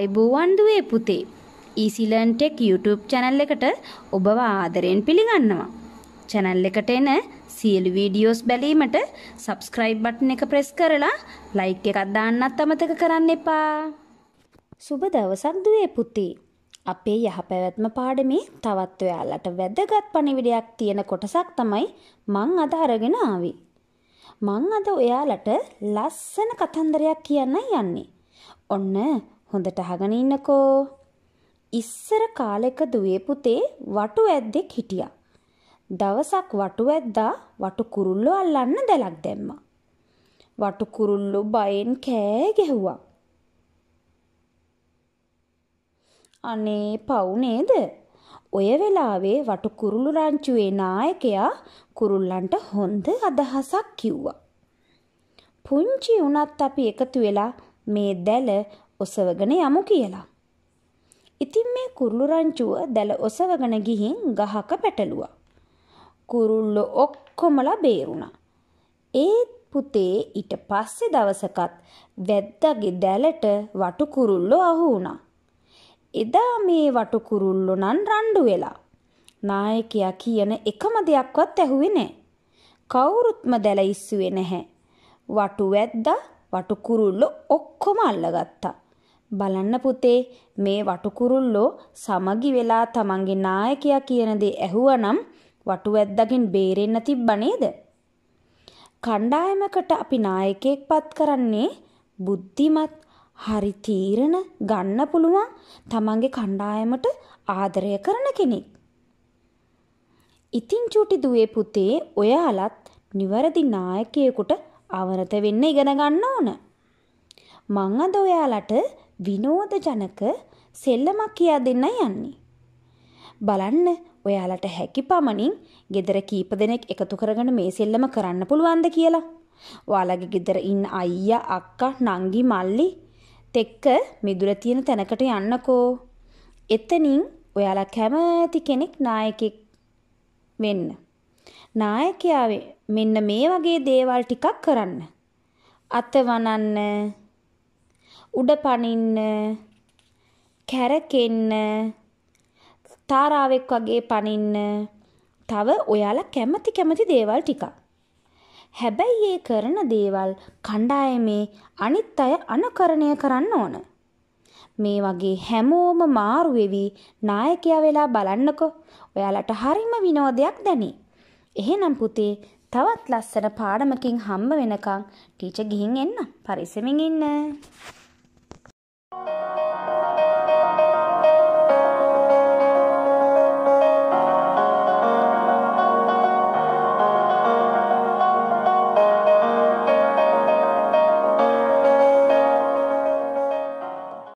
ආයිබෝවන් දුවේ පුතේ. ඊසිලන්ටෙක් e YouTube channel එකට ඔබව ආදරයෙන් පිළිගන්නවා. channel එකට එන සියලු වීඩියෝස් බැලීමට subscribe button එක press කරලා like එකක් දාන්නත් අමතක කරන්න එපා. සුබ දවසක් දුවේ පුතේ. අපේ යහපැවැත්ම පාඩමේ තවත් ඔයාලට වැදගත් පණිවිඩයක් තියෙන කොටසක් තමයි මං අද අරගෙන ආවේ. මං අද ඔයාලට ලස්සන කතන්දරයක් කියන්න යන්නේ. ඔන්න හොඳට අහගෙන ඉන්නකෝ. ඉස්සර කාලෙක දුවේ පුතේ වටු ඇද්දෙක් හිටියා. දවසක් වටු ඇද්දා වටු කුරුල්ලෝ අල්ලන්න දැලක් දැම්මා. වටු කුරුල්ලෝ බයෙන් කෑ ගැහුවා. අනේ පව් නේද? ඔය වෙලාවේ වටු කුරුළු රංචුවේ නායකයා කුරුල්ලන්ට හොඳ අදහසක් කිව්වා. පුංචි වුණත් අපි එකතු වෙලා මේ දැල ඔසවගෙන යමු කියලා. ඉතින් මේ කුරුළු රංචුව දැල ඔසවගෙන ගිහින් ගහක පැටලුවා. කුරුල්ලෝ ඔක්කොමලා බේරුණා. ඒත් පුතේ ඊට පස්සේ දවසකත් වැද්දාගේ දැලට වටු කුරුල්ලෝ අහු වුණා. එදා මේ වටු කුරුල්ලෝ නම් රණ්ඩු වෙලා. නායකයා කියන එකම දෙයක්වත් ඇහුවේ නැහැ. කවුරුත්ම දැල ඉස්සුවේ නැහැ. වටු වැද්දා වටු කුරුල්ලෝ ඔක්කොම අල්ලගත්තා. බලන්න පුතේ මේ වටුකුරුල්ලෝ සමගි වෙලා තමන්ගේ නායකයා කියන දේ ඇහුවනම් වටුවැද්දාගෙන් බේරෙන්න තිබ්බ නේද? කණ්ඩායමකට අපි නායකයෙක් පත් කරන්නේ බුද්ධිමත් හරි තීරණ ගන්න පුළුවන් තමන්ගේ කණ්ඩායමට ආදරය කරන කෙනෙක්. ඉතින් චුටි දුවේ පුතේ ඔයාලත් නිවැරදි නායකයෙකුට අවනත වෙන්න ඉගෙන ගන්න ඕන. මං අද ඔයාලට විනෝදජනක සෙල්ලමක් කියා දෙන්න යන්නේ. බලන්න ඔයාලට හැකි පමණින් ගෙදර කීප දෙනෙක් එකතු කරගෙන මේ සෙල්ලම කරන්න පුළුවන්ද කියලා. ඔයාලගේ ගෙදර ඉන්න අයියා අක්කා නංගි මල්ලි තෙක්ක මිදුල තියෙන තැනකට යන්නකෝ. එතනින් ඔයාලා කැමති කෙනෙක් නායකෙක් වෙන්න. නායකයාවේ මෙන්න මේ වගේ දේවල් ටිකක් කරන්න. අත වනන්න උඩ පනින්න කැරකෙන්න තාරාවෙක් වගේ පනින්න තව ඔයාලා කැමති කැමති දේවල් ටිකක්. හැබැයි ඒ කරන දේවල් කණ්ඩායමේ අනිත් අය අනුකරණය කරන්න ඕන. මේ වගේ හැමෝම මාරු වෙවි නායකයා වෙලා බලන්නකෝ. ඔයාලට හරිම විනෝදයක් දැනේ. එහෙනම් පුතේ තවත් ලස්සන පාඩමකින් හම්බ වෙනකන් ටීචර් ගිහින් එන්න. පරිස්සමින් ඉන්න. you